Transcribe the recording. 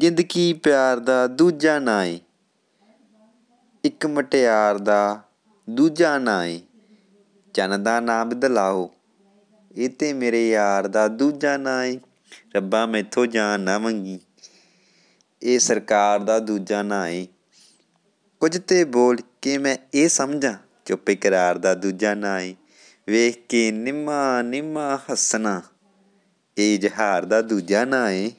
ਜ਼ਿੰਦਗੀ ਪਿਆਰ ਦਾ ਦੂਜਾ ਨਾਂ ਏ ਇੱਕ ਮਟਿਆਰ ਦਾ ਦੂਜਾ ਨਾਂ ਏ ਚੰਨ ਦਾ ਨਾਂ ਬਦਲਾਓ ਇਹ ਤੇ ਮੇਰੇ ਯਾਰ ਦਾ ਦੂਜਾ ਨਾਂ ਏ ਰੱਬਾ ਮੈਥੋਂ ਜਾਨ ਨਾ ਮੰਗੀ ਇਹ ਸਰਕਾਰ ਦਾ ਦੂਜਾ ਨਾਂ ਏ ਕੁਝ ਤੇ ਬੋਲ ਕੇ ਮੈਂ ਇਹ ਸਮਝਾਂ ਚੁੱਪ ਇਕਰਾਰ ਦਾ ਦੂਜਾ ਨਾਂ ਏ ਵੇਖ ਕੇ ਨਿਮਾ ਨਿਮਾ ਹੱਸਣਾ ਇਹ ਜਹਾਰ ਦਾ ਦੂਜਾ ਨਾਂ ਏ